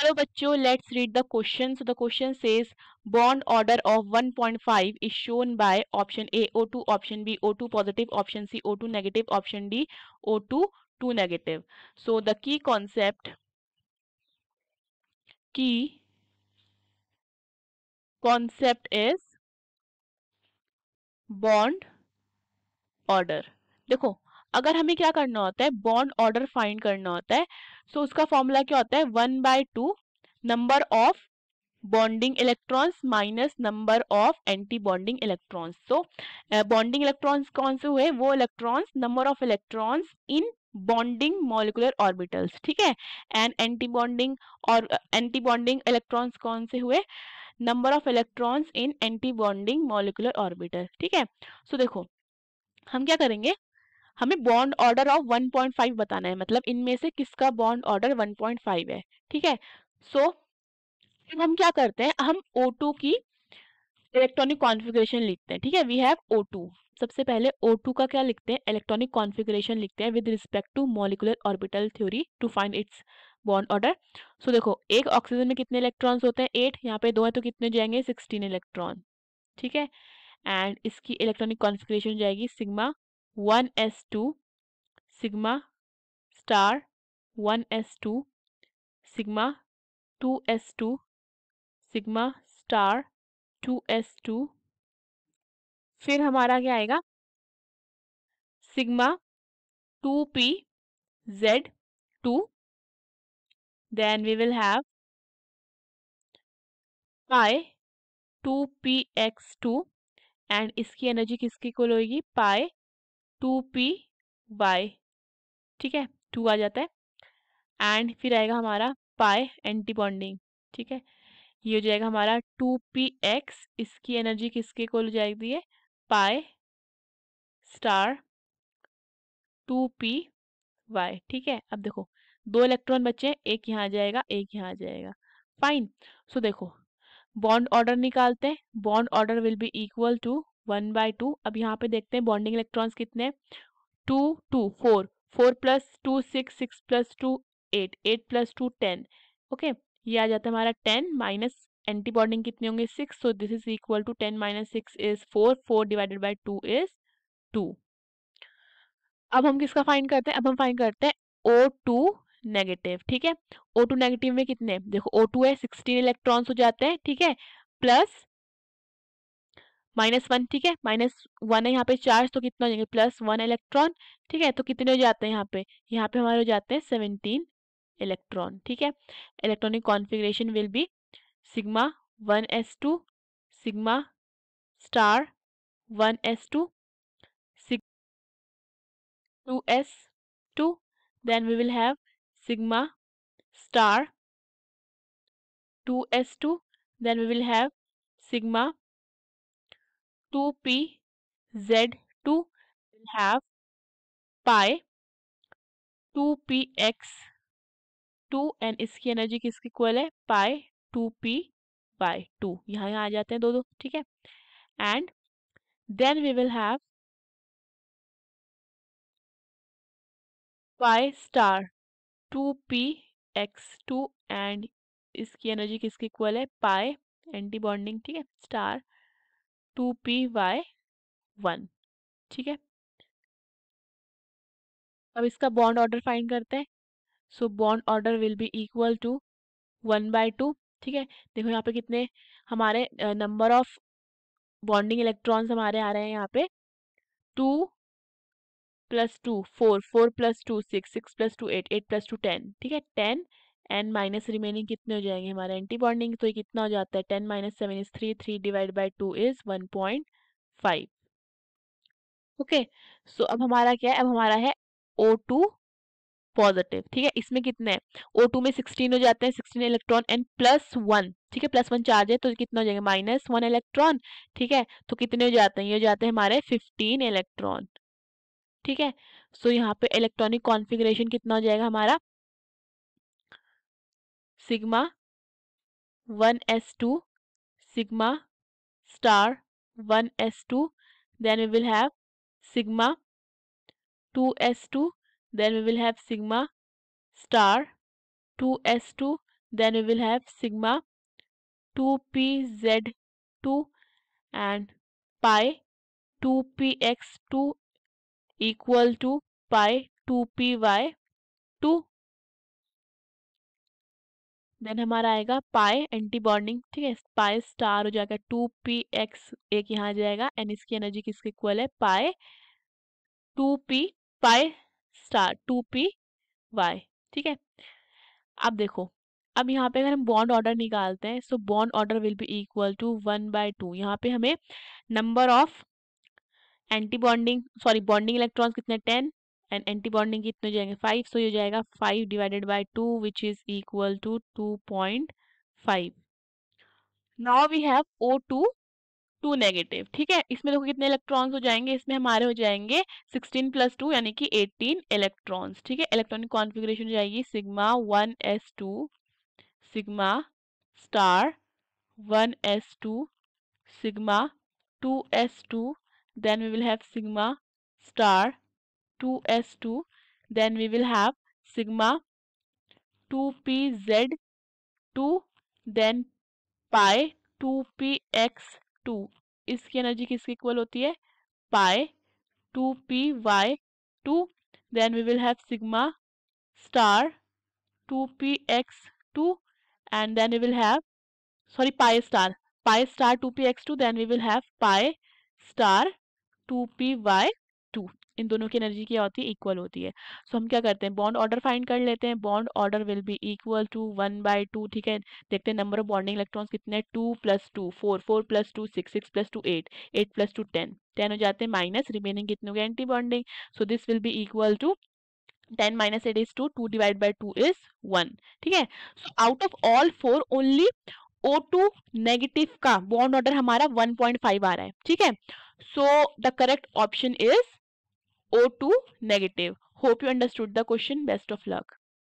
Hello बच्चों let's read the question the question says bond order of 1.5 point five is shown by option A O two option B O two positive option C O two negative option D O two two negative so the key concept key concept is bond order देखो अगर हमें क्या करना होता है bond order find करना होता है सो so उसका फॉर्मूला क्या होता है one by two number of bonding electrons minus number of anti bonding electrons तो बॉन्डिंग इलेक्ट्रॉन्स कौन से हुए वो electrons number of electrons in bonding molecular orbitals ठीक है एंड एंटी बॉन्डिंग और एंटी बॉन्डिंग इलेक्ट्रॉन्स कौन से हुए number of electrons in anti bonding molecular orbital ठीक है सो देखो हम क्या करेंगे हमें बॉन्ड ऑर्डर ऑफ 1.5 बताना है मतलब इनमें से किसका बॉन्ड ऑर्डर 1.5 है ठीक है सो so, हम क्या करते हैं हम O2 की इलेक्ट्रॉनिक कॉन्फ़िगरेशन लिखते हैं ठीक है वी हैव O2 सबसे पहले O2 का क्या लिखते हैं इलेक्ट्रॉनिक कॉन्फ़िगरेशन लिखते हैं with respect to molecular orbital theory to find its bond order so देखो एक ऑक्सीजन में कितने इलेक्ट्रॉन्स होते हैं एट यहाँ पे दो हैं तो कितने जाएंगे सिक्सटीन इलेक्ट्रॉन ठीक है एंड इसकी इलेक्ट्रॉनिक कॉन्फ़िगरेशन जाएगी sigma one S two 1s2 star one S two 2s2 two S two star two S two फिर हमारा क्या आएगा sigma two P Z two then we will have pi 2px2 and इसकी energy किसकी equal होगी pi two P bye ठीक है to आ जाता है एंड फिर आएगा हमारा पाए एंटी बॉन्डिंग ठीक है ये हो जाएगा हमारा टू पी एक्स इसकी एनर्जी किसके को ले जाएगी है पाए स्टार टू पी वाई ठीक है अब देखो दो इलेक्ट्रॉन बचे हैं एक यहाँ आ जाएगा एक यहाँ आ जाएगा फाइन सो so, देखो बॉन्ड ऑर्डर निकालते हैं bond order will be equal to one by two अब यहाँ पे देखते हैं बॉन्डिंग इलेक्ट्रॉन्स कितने two two four four plus two six six plus two eight eight plus two ten okay ये आ जाता है हमारा टेन माइनस एंटी बॉन्डिंग कितने होंगे six so this is equal to ten minus six is four four divided by two is two अब हम किसका फाइंड करते हैं अब हम फाइंड करते हैं ओ टू नेगेटिव ठीक है ओ टू नेगेटिव में कितने देखो ओ टू है सिक्सटीन इलेक्ट्रॉन्स हो जाते हैं ठीक है प्लस माइनस वन ठीक है माइनस वन है यहाँ पे चार्ज तो कितना हो जाएंगे प्लस वन इलेक्ट्रॉन ठीक है तो कितने हो जाते हैं यहाँ पे यहाँ पे हमारे हो जाते हैं सेवनटीन इलेक्ट्रॉन ठीक है electronic configuration will be sigma one S two sigma star one S two two S two then we will have sigma star two S two then we will have sigma 2pz2 will have pi 2px 2 and इसकी energy किसके equal है pi two P by two यहाँ यहाँ आ जाते हैं दो दो ठीक है and then we will have pi star two P x to and इसकी एनर्जी किसके इक्वल है पाई एंटी बॉन्डिंग ठीक है star two P Y one ठीक है अब इसका बॉन्ड ऑर्डर फाइंड करते हैं so bond order will be equal to one by two ठीक है देखो यहाँ पे कितने हमारे नंबर ऑफ बॉन्डिंग इलेक्ट्रॉन्स हमारे आ रहे हैं यहाँ पे two plus two four four plus two six six plus two eight eight plus two ten ठीक है टेन एन माइनस रिमेनिंग कितने हो जाएंगे हमारे एंटी बॉन्डिंग तो ये कितना हो जाता है ten minus seven is three three divide by two is one point five okay so अब हमारा क्या है अब हमारा है ओ टू पॉजिटिव ठीक है इसमें कितने हैं ओ टू में सिक्सटीन हो जाते हैं sixteen electron and plus one ठीक है प्लस वन चार्ज है तो कितना हो जाएगा माइनस वन इलेक्ट्रॉन ठीक है तो कितने हो जाते हैं ये हो जाते हैं हमारे फिफ्टीन इलेक्ट्रॉन ठीक है सो so, यहाँ पे इलेक्ट्रॉनिक कॉन्फिग्रेशन कितना हो जाएगा हमारा sigma 1s2 sigma star 1s2 then we will have sigma 2s2 then we will have sigma star 2s2 then we will have sigma 2pz2 and pi 2px2 equal to pi 2py2 then हमारा आएगा पाए anti bonding ठीक है पाए star हो जाएगा to P x एक यहाँ आ जाएगा एंड इसकी एनर्जी किसके इक्वल है pi two P pi star two P Y ठीक है अब देखो अब यहाँ पे अगर हम बॉन्ड ऑर्डर निकालते हैं so bond order will be equal to one by two यहाँ पे हमें number of anti bonding sorry bonding electrons कितने टेन एंड एंटी बॉन्डिंग कितने जाएंगे फाइव सो हो जाएगा five divided by two which is equal to two point five now we have O two two negative ठीक है इसमें देखो कितने इलेक्ट्रॉन्स हो जाएंगे इसमें हमारे हो जाएंगे 16 प्लस टू यानी कि 18 इलेक्ट्रॉन्स ठीक है इलेक्ट्रॉनिक कॉन्फ़िगरेशन हो जाएगी sigma one S two sigma star one S two sigma two S two then we will have sigma star 2s2 then we will have sigma 2pz2 then pi 2px2 इसकी energy किसके equal होती है pi 2py2 then we will have sigma star 2px2 and then we will have sorry pi star pi star 2px2 then we will have pi star 2py2 इन दोनों की energy क्या होती है इक्वल होती है सो so, हम क्या करते हैं बॉन्ड ऑर्डर फाइंड कर लेते हैं bond order will be equal to one by two ठीक है देखते हैं नंबर ऑफ बॉन्डिंग इलेक्ट्रॉन्स कितने two plus two four four plus two six six plus two eight eight plus two ten ten हो जाते हैं माइनस रिमेनिंग कितने हो गए anti bonding so this will be equal to ten minus eight is two two divide by two is one ठीक है so out of all four only O2 negative का bond order हमारा 1.5 आ रहा है ठीक है so the correct option is O2 negative. Hope you understood the question. Best of luck.